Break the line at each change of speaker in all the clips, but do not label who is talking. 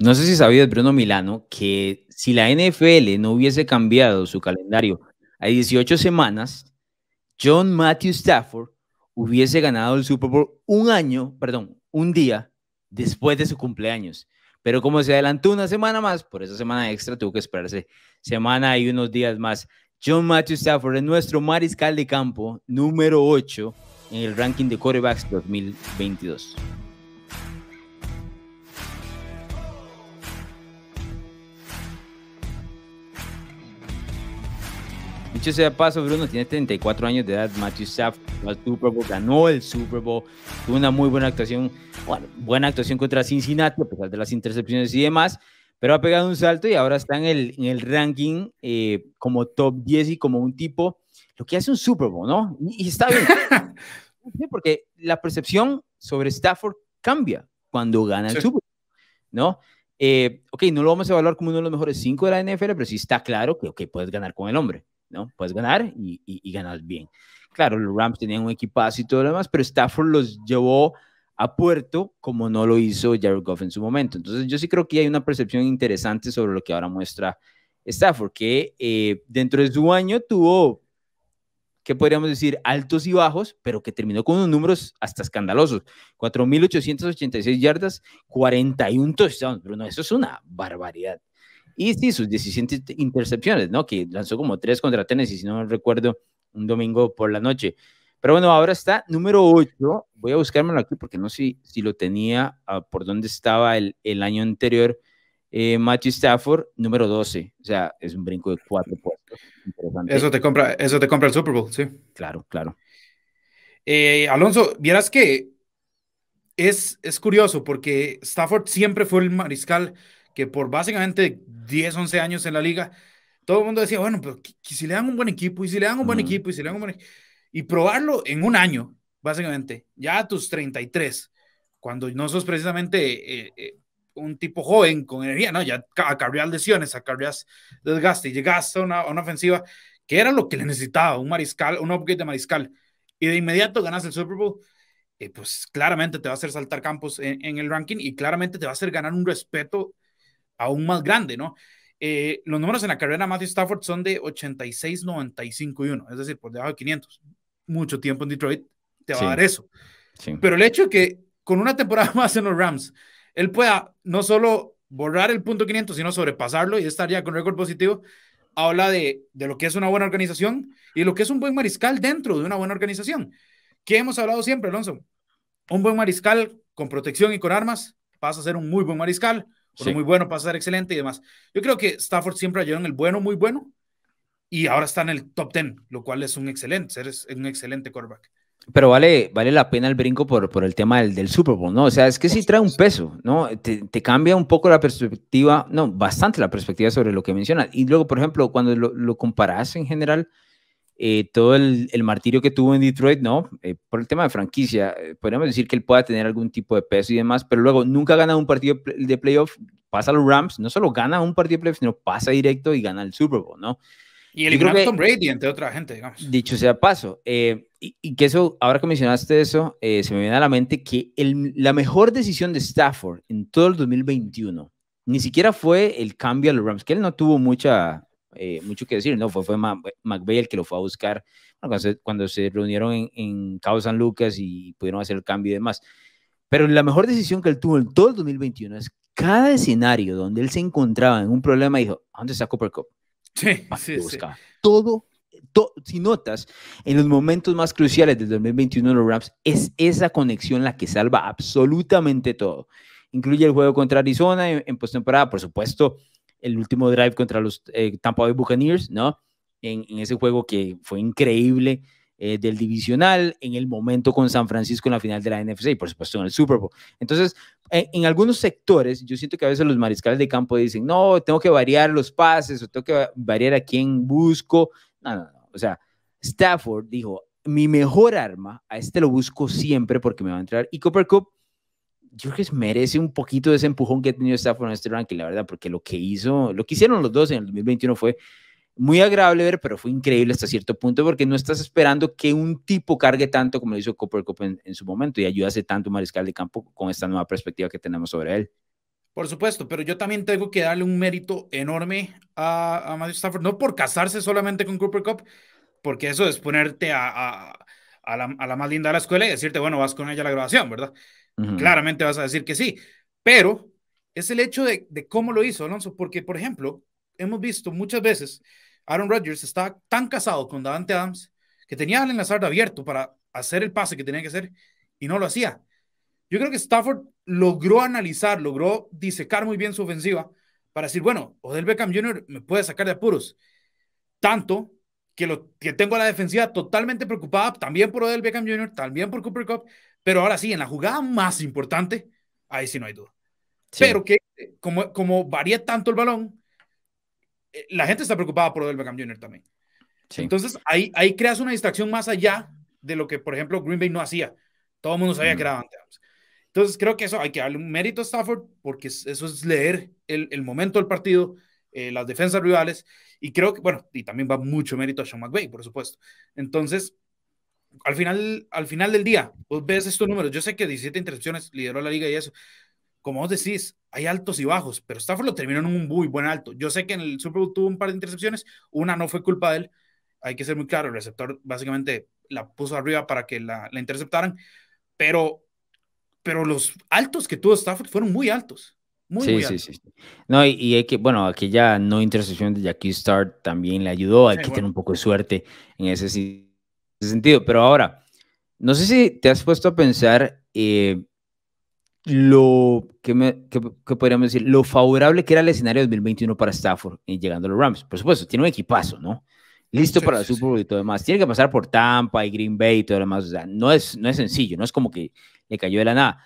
No sé si sabías, Bruno Milano, que si la NFL no hubiese cambiado su calendario a 18 semanas, John Matthew Stafford hubiese ganado el Super Bowl un año, perdón, un día después de su cumpleaños. Pero como se adelantó una semana más, por esa semana extra tuvo que esperarse semana y unos días más. John Matthew Stafford es nuestro mariscal de campo número 8 en el ranking de quarterbacks 2022. Dicho sea paso, Bruno tiene 34 años de edad. Matthew Stafford ganó Super Bowl, ganó el Super Bowl. Tuvo una muy buena actuación, bueno, buena actuación contra Cincinnati, a pesar de las intercepciones y demás. Pero ha pegado un salto y ahora está en el, en el ranking eh, como top 10 y como un tipo, lo que hace un Super Bowl, ¿no? Y, está bien. Porque la percepción sobre Stafford cambia cuando gana el Super Bowl, ¿no? Eh, ok, no lo vamos a evaluar como uno de los mejores cinco de la NFL, pero sí está claro que okay, puedes ganar con el hombre. ¿no? Puedes ganar y, ganas bien. Claro, los Rams tenían un equipazo y todo lo demás, pero Stafford los llevó a puerto como no lo hizo Jared Goff en su momento. Entonces yo sí creo que hay una percepción interesante sobre lo que ahora muestra Stafford, que eh, dentro de su año tuvo, que podríamos decir, altos y bajos, pero que terminó con unos números hasta escandalosos. 4.886 yardas, 41 touchdowns, Bruno, eso es una barbaridad. Y sí, sus 17 intercepciones, ¿no? Que lanzó como tres contra Tennessee, si no recuerdo, un domingo por la noche. Pero bueno, ahora está número 8. Voy a buscármelo aquí porque no sé si, lo tenía ah, por dónde estaba el, el año anterior. Eh, Matthew Stafford, número 12. O sea, es un brinco de cuatro puestos. Eso
te compra, eso te compra el Super Bowl, sí. Claro,
claro. Eh,
Alonso, vieras que es, es curioso porque Stafford siempre fue el mariscal que por básicamente 10, 11 años en la liga, todo el mundo decía, bueno, pero si le dan un buen equipo, y si le dan un buen equipo, y si le dan un buen equipo, y probarlo en un año, básicamente, ya a tus 33, cuando no sos precisamente eh, eh, un tipo joven con energía, ¿no? Ya acarreas lesiones, acarreas desgaste, y llegaste a una, ofensiva que era lo que le necesitaba, un mariscal, un upgrade de mariscal, y de inmediato ganas el Super Bowl, eh, pues claramente te va a hacer saltar campos en, el ranking y claramente te va a hacer ganar un respeto aún más grande, ¿no? Eh, los números en la carrera de Matthew Stafford son de 86, 95 y 1, es decir, por debajo de 500. Mucho tiempo en Detroit te va a dar eso. Pero el hecho de que con una temporada más en los Rams, él pueda no solo borrar el punto 500, sino sobrepasarlo y estar ya con récord positivo, habla de, de, lo que es una buena organización y lo que es un buen mariscal dentro de una buena organización. Que hemos hablado siempre, Alonso. Un buen mariscal con protección y con armas pasa a ser un muy buen mariscal muy bueno pasar ser excelente y demás. Yo creo que Stafford siempre ha llegado en el bueno, muy bueno, y ahora está en el top 10, lo cual es un excelente, es un excelente quarterback.
Pero vale, vale la pena el brinco por, por el tema del, del Super Bowl, ¿no? O sea, es que sí trae un peso, ¿no? Te, cambia un poco la perspectiva, no, bastante la perspectiva sobre lo que mencionas. Y luego, por ejemplo, cuando lo, lo comparas en general, eh, todo el, martirio que tuvo en Detroit, no, eh, por el tema de franquicia, eh, podríamos decir que él pueda tener algún tipo de peso y demás, pero luego nunca gana un partido de playoff, pasa a los Rams, no solo gana un partido de playoff, sino pasa directo y gana el Super Bowl, ¿no? Y el Tom Brady,
entre otra gente, digamos.
Dicho sea paso, y, que eso, ahora que mencionaste eso, se me viene a la mente que el, la mejor decisión de Stafford en todo el 2021 ni siquiera fue el cambio a los Rams, que él no tuvo mucha eh, mucho que decir, ¿no? Fue, fue eh, McVeigh el que lo fue a buscar cuando, se, reunieron en, en, Cabo San Lucas y pudieron hacer el cambio y demás. Pero la mejor decisión que él tuvo en todo el 2021 es cada escenario donde él se encontraba en un problema, dijo, ¿dónde está Cooper Cup? Sí, sí, Todo, todo, si notas, en los momentos más cruciales del 2021 de los Rams, es esa conexión la que salva absolutamente todo. Incluye el juego contra Arizona en, en postemporada, por supuesto, el último drive contra los eh, Tampa Bay Buccaneers, ¿no? En, ese juego que fue increíble eh, del divisional, en el momento con San Francisco en la final de la NFC y por supuesto en el Super Bowl. Entonces, en, algunos sectores, yo siento que a veces los mariscales de campo dicen, no, tengo que variar los pases o tengo que variar a quién busco. No, no, no. O sea, Stafford dijo, mi mejor arma, a este lo busco siempre porque me va a entrar. Y Cooper Cup yo creo que merece un poquito de ese empujón que ha tenido Stafford en este ranking, la verdad, porque lo que hizo, lo que hicieron los dos en el 2021 fue muy agradable ver, pero fue increíble hasta cierto punto porque no estás esperando que un tipo cargue tanto como lo hizo Cooper Cup en, su momento y ayudase tanto mariscal de campo con esta nueva perspectiva que tenemos sobre él. Por
supuesto, pero yo también tengo que darle un mérito enorme a, a Matthew Stafford, no por casarse solamente con Cooper Cup, porque eso es ponerte a a la, más linda de la escuela y decirte, bueno, vas con ella a la grabación, ¿verdad? Claramente vas a decir que sí, pero es el hecho de, cómo lo hizo Alonso, porque, por ejemplo, hemos visto muchas veces, Aaron Rodgers está tan casado con Davante Adams que tenía el enlace abierto para hacer el pase que tenía que hacer y no lo hacía. Yo creo que Stafford logró analizar, logró disecar muy bien su ofensiva para decir, bueno, Odell Beckham Jr. me puede sacar de apuros. Tanto que, lo, que tengo a la defensiva totalmente preocupada, también por Odell Beckham Jr., también por Cooper Cup, pero ahora sí, en la jugada más importante, ahí sí no hay duda. Pero que como, como varía tanto el balón, eh, la gente está preocupada por Odell Beckham Jr. también. Sí. Entonces ahí, ahí creas una distracción más allá de lo que, por ejemplo, Green Bay no hacía. Todo el mundo sabía que era adelante. Entonces creo que eso hay que darle un mérito a Stafford porque eso es leer el, el momento del partido, eh, las defensas rivales, y creo que, bueno, y también va mucho mérito a Sean McVay, por supuesto. Entonces, al final, al final del día, vos ves estos números, yo sé que 17 intercepciones lideró la liga y eso, como vos decís, hay altos y bajos, pero Stafford lo terminó en un muy buen alto. Yo sé que en el Super Bowl tuvo un par de intercepciones, una no fue culpa de él, hay que ser muy claro, el receptor básicamente la puso arriba para que la, la interceptaran, pero, pero los altos que tuvo Stafford fueron muy altos sí, sí, sí.
No, y, hay que, bueno, aquella no intercepción de Jackie start también le ayudó. Hay que tener un poco de suerte en ese, sentido. Pero ahora, no sé si te has puesto a pensar eh, lo que, me, podríamos decir, lo favorable que era el escenario 2021 para Stafford y llegando a los Rams. Por supuesto, tiene un equipazo, ¿no? Listo para el Super Bowl y todo demás. Tiene que pasar por Tampa y Green Bay y todo lo demás. O sea, no es, no es sencillo, no es como que le cayó de la nada.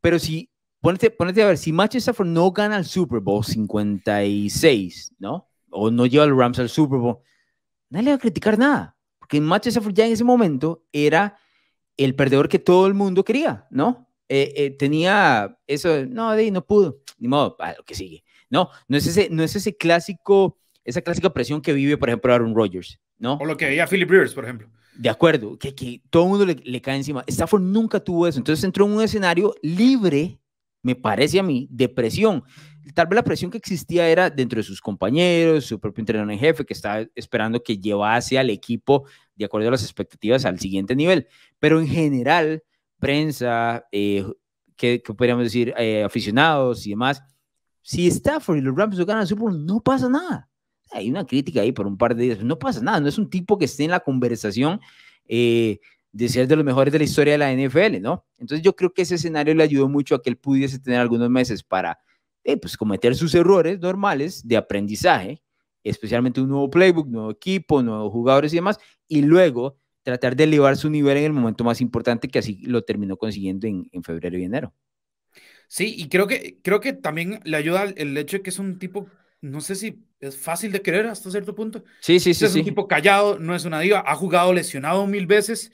Pero si Ponete, a ver, si Stafford no gana el Super Bowl 56, ¿no? O no lleva el Rams al Super Bowl, nadie le va a criticar nada. Porque Stafford ya en ese momento era el perdedor que todo el mundo quería, ¿no? Eh, eh, tenía eso, no, de no pudo, ni modo, a lo que sigue. No, no es ese, no es ese clásico, esa clásica presión que vive, por ejemplo, Aaron Rodgers, ¿no? O lo que veía Philip Rivers, por ejemplo. De acuerdo, que, todo el mundo le, cae encima. Stafford nunca tuvo eso. Entonces entró en un escenario libre me parece a mí, depresión. Tal vez la presión que existía era dentro de sus compañeros, su propio entrenador en jefe, que estaba esperando que llevase al equipo, de acuerdo a las expectativas, al siguiente nivel. Pero en general, prensa, eh, que, podríamos decir, eh, aficionados y demás, si Stafford y los Rams lo ganan el Super Bowl, no pasa nada. Hay una crítica ahí por un par de días, no pasa nada, no es un tipo que esté en la conversación. Eh, de ser de los mejores de la historia de la NFL, ¿no? Entonces yo creo que ese escenario le ayudó mucho a que él pudiese tener algunos meses para, eh, pues, cometer sus errores normales de aprendizaje, especialmente un nuevo playbook, nuevo equipo, nuevos jugadores y demás, y luego tratar de elevar su nivel en el momento más importante que así lo terminó consiguiendo en, en febrero y enero. Sí, y creo que, creo que también
le ayuda el hecho de que es un tipo, no sé si es fácil de creer hasta cierto punto. Sí, sí, sí. Es un tipo callado, no es una diva, ha jugado lesionado mil veces,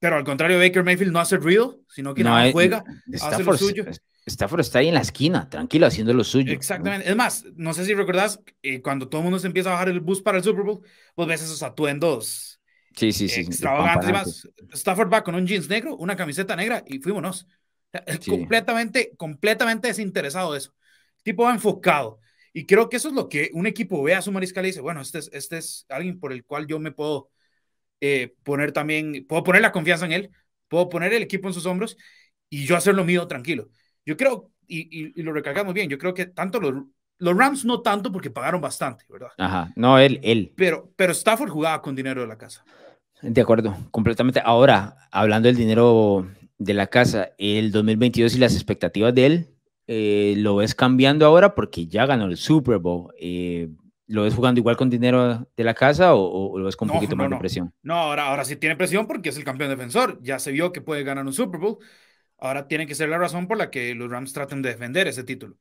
pero al contrario, Baker Mayfield no hace ruido, sino que no, juega, está hace lo suyo.
Stafford está ahí en la esquina, tranquilo, haciendo lo suyo. Exactamente.
Es más, no sé si recordás, eh, cuando todo el mundo se empieza a bajar el bus para el Super Bowl, vos ves esos atuendos
sí, sí, sí, extravagantes
eh, Stafford va con un jeans negro, una camiseta negra y fuimos. Completamente, completamente desinteresado de eso. tipo enfocado. Y creo que eso es lo que un equipo ve a su mariscal y dice, bueno, este este es alguien por el cual yo me puedo eh, poner también, puedo poner la confianza en él, puedo poner el equipo en sus hombros y yo hacer lo mío tranquilo. Yo creo, y, lo recalcamos bien, yo creo que tanto los, los Rams no tanto porque pagaron bastante, ¿verdad?
Ajá, no, él, él.
Pero, pero Stafford jugaba con dinero de la casa.
De acuerdo, completamente. Ahora, hablando del dinero de la casa, el 2022 y las expectativas de él, eh, lo ves cambiando ahora porque ya ganó el Super Bowl. Eh, ¿Lo ves jugando igual con dinero de la casa o, lo ves con un poquito más de presión?
No, ahora, ahora sí tiene presión porque es el campeón defensor. Ya se vio que puede ganar un Super Bowl. Ahora tiene que ser la razón por la que los Rams traten de defender ese título.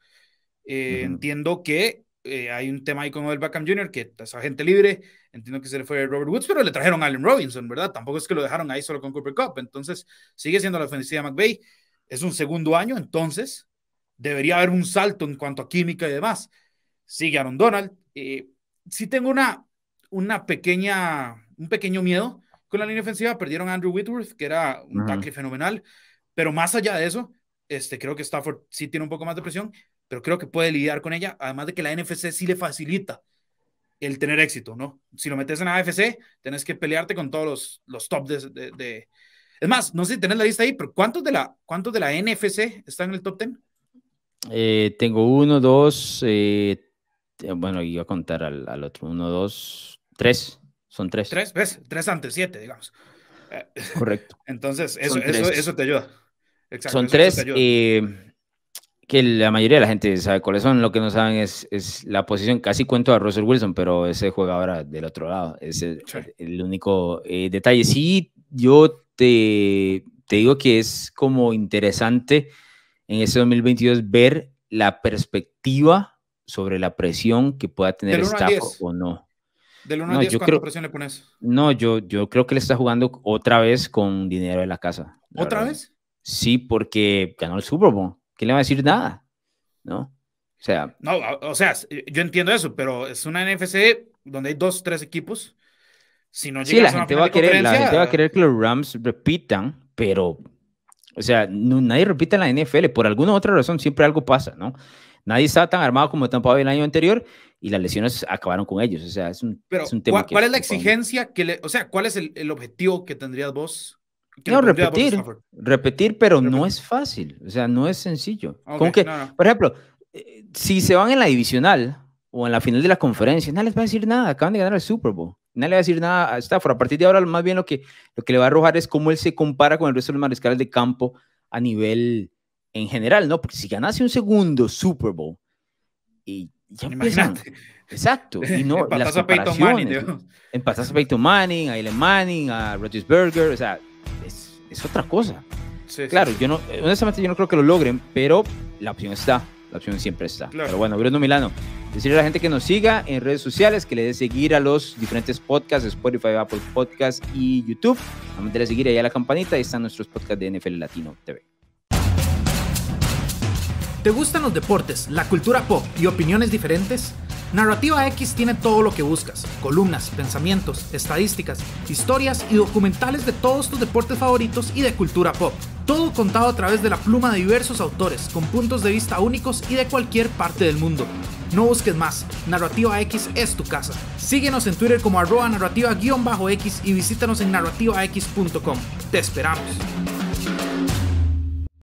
Eh, entiendo que eh, hay un tema ahí con el Beckham Jr., que es agente libre. Entiendo que se le fue Robert Woods, pero le trajeron a Allen Robinson, ¿verdad? Tampoco es que lo dejaron ahí solo con Cooper Cup. Entonces, sigue siendo la ofensiva de McVay. Es un segundo año, entonces debería haber un salto en cuanto a química y demás. Sigue Aaron Donald, eh, sí tengo una, una pequeña, un pequeño miedo con la línea ofensiva. Perdieron a Andrew Whitworth, que era un tackle fenomenal, pero más allá de eso, este, creo que Stafford sí tiene un poco más de presión, pero creo que puede lidiar con ella, además de que la NFC sí le facilita el tener éxito, ¿no? Si lo metes en la AFC, tenés que pelearte con todos los, los top de, de, Es más, no sé si tenés la lista ahí, pero ¿cuántos de la, cuántos de la NFC están en el top 10?
Eh, tengo uno, dos, eh, eh, bueno, iba a contar al, al otro, uno, dos, tres, son tres. Tres,
¿ves? Tres antes, siete, digamos. Eh, Correcto. Entonces, eso, eso, te ayuda. son eh, tres
que la mayoría de la gente sabe cuáles son. Lo que no saben es, es la posición. Casi cuento a Russell Wilson, pero ese juega ahora del otro lado. Es el, único detalle. Sí, yo te, te digo que es como interesante en ese 2022 ver la perspectiva sobre la presión que pueda tener Stafford o no. Del 1 no, al 10, yo presión le pones? No, yo, creo que le está jugando otra vez con dinero de la casa. ¿Otra vez? Sí, porque ganó el Super Bowl. ¿Qué le va a decir nada? ¿No? O sea.
No, o sea, eh, yo entiendo eso, pero es una NFC donde hay dos, tres equipos. Si no sí, la gente, a va a querer, la gente va a querer
que los Rams repitan, pero. O sea, nadie repita la NFL. Por alguna otra razón siempre algo pasa, ¿no? nadie estaba tan armado como Tampa Bay el año anterior y las lesiones acabaron con ellos. O sea, es un, un tema. ¿Cuál, cuál es la
exigencia que le, o sea, cuál es el, objetivo que tendrías vos
no, repetir, repetir, pero no es fácil, o sea, no es sencillo. que, por ejemplo, eh, si se van en la divisional o en la final de la conferencia, no les va a decir nada, acaban de ganar el Super Bowl. Nadie le va a decir nada a Stafford. A partir de ahora, más bien lo que, lo que le va a arrojar es cómo él se compara con el resto de los mariscales de campo a nivel en general, ¿no? Porque si ganase un segundo Super Bowl y ya empiezan, Exacto. Y no, las a Payton Manning. a Peyton Manning, a Ellen Manning, a Burger, o sea, es, otra cosa. claro, yo no, eh, honestamente yo no creo que lo logren, pero la opción está, la opción siempre está. Pero bueno, Bruno Milano, decirle a la gente que nos siga en redes sociales, que le dé seguir a los diferentes podcasts, Spotify, Apple Podcasts y YouTube. Vamos a seguir ahí a la campanita, ahí están nuestros podcasts de NFL Latino TV. ¿Te gustan los deportes, la
cultura pop y opiniones diferentes? Narrativa X tiene todo lo que buscas, columnas, pensamientos, estadísticas, historias y documentales de todos tus deportes favoritos y de cultura pop. Todo contado a través de la pluma de diversos autores, con puntos de vista únicos y de cualquier parte del mundo. No busques más, Narrativa X es tu casa. Síguenos en Twitter como arroba narrativa-x y visítanos en narrativax.com. Te esperamos.